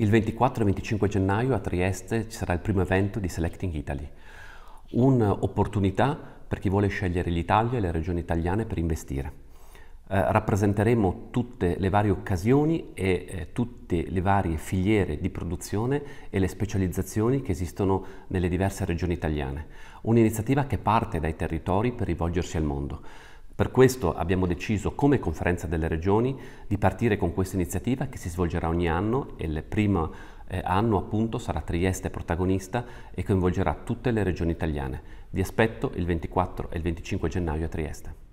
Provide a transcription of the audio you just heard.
Il 24 e 25 gennaio a Trieste ci sarà il primo evento di Selecting Italy, un'opportunità per chi vuole scegliere l'Italia e le regioni italiane per investire. Eh, rappresenteremo tutte le varie occasioni e eh, tutte le varie filiere di produzione e le specializzazioni che esistono nelle diverse regioni italiane. Un'iniziativa che parte dai territori per rivolgersi al mondo. Per questo abbiamo deciso come conferenza delle regioni di partire con questa iniziativa che si svolgerà ogni anno e il primo eh, anno appunto sarà Trieste protagonista e coinvolgerà tutte le regioni italiane. Vi aspetto il 24 e il 25 gennaio a Trieste.